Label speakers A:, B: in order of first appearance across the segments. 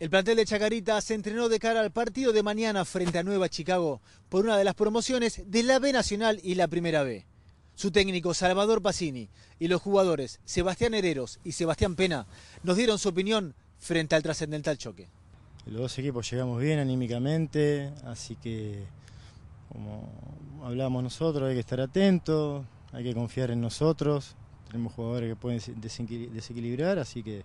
A: El plantel de Chacarita se entrenó de cara al partido de mañana frente a Nueva Chicago por una de las promociones de la B Nacional y la Primera B. Su técnico Salvador Pacini y los jugadores Sebastián Hereros y Sebastián Pena nos dieron su opinión frente al trascendental
B: choque. Los dos equipos llegamos bien anímicamente, así que como hablamos nosotros, hay que estar atentos, hay que confiar en nosotros, tenemos jugadores que pueden desequilibrar, así que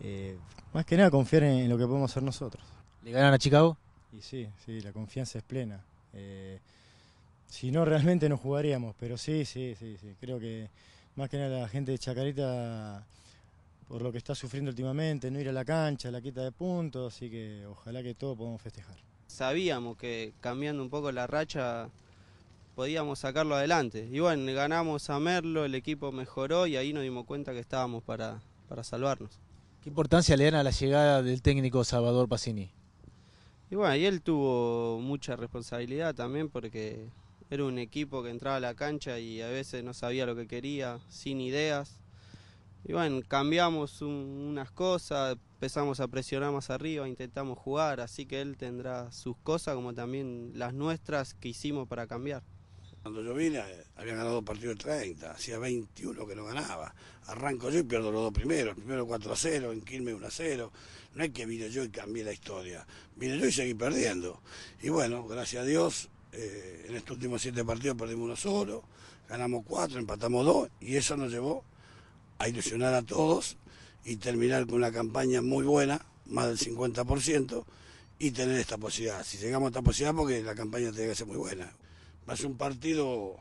B: eh, más que nada confiar en, lo que podemos hacer nosotros. ¿Le ganan a Chicago? Y sí, sí, la confianza es plena. Eh, si no, realmente no jugaríamos, pero sí, sí, sí, Creo que más que nada la gente de Chacarita, por lo que está sufriendo últimamente, no ir a la cancha, la quita de puntos, así que ojalá que todo podamos festejar.
C: Sabíamos que cambiando un poco la racha podíamos sacarlo adelante. Y bueno, ganamos a Merlo, el equipo mejoró y ahí nos dimos cuenta que estábamos para salvarnos.
A: ¿Qué importancia le dan a la llegada del técnico Salvador Pacini?
C: Y bueno, y él tuvo mucha responsabilidad también porque era un equipo que entraba a la cancha y a veces no sabía lo que quería, sin ideas. Y bueno, cambiamos unas cosas, empezamos a presionar más arriba, intentamos jugar, así que él tendrá sus cosas como también las nuestras que hicimos para cambiar.
D: Cuando yo vine eh, había ganado dos partidos de 30, hacía 21 que no ganaba. Arranco yo y pierdo los dos primeros, primero 4 a 0, en Quilmes 1 a 0. No es que vine yo y cambié la historia, vine yo y seguí perdiendo. Y bueno, gracias a Dios, eh, en estos últimos siete partidos perdimos uno solo, ganamos cuatro, empatamos dos y eso nos llevó a ilusionar a todos y terminar con una campaña muy buena, más del 50%, y tener esta posibilidad. Si llegamos a esta posibilidad, porque la campaña tiene que ser muy buena va a ser un partido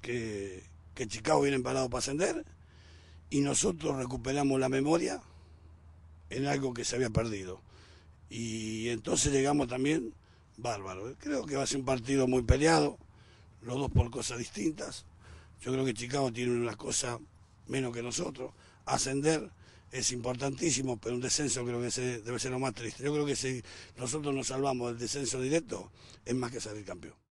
D: que, Chicago viene parado para ascender y nosotros recuperamos la memoria en algo que se había perdido. Y entonces llegamos también bárbaro. Creo que va a ser un partido muy peleado, los dos por cosas distintas. Yo creo que Chicago tiene unas cosas menos que nosotros. Ascender es importantísimo, pero un descenso creo que debe ser lo más triste. Yo creo que si nosotros nos salvamos del descenso directo, es más que salir campeón.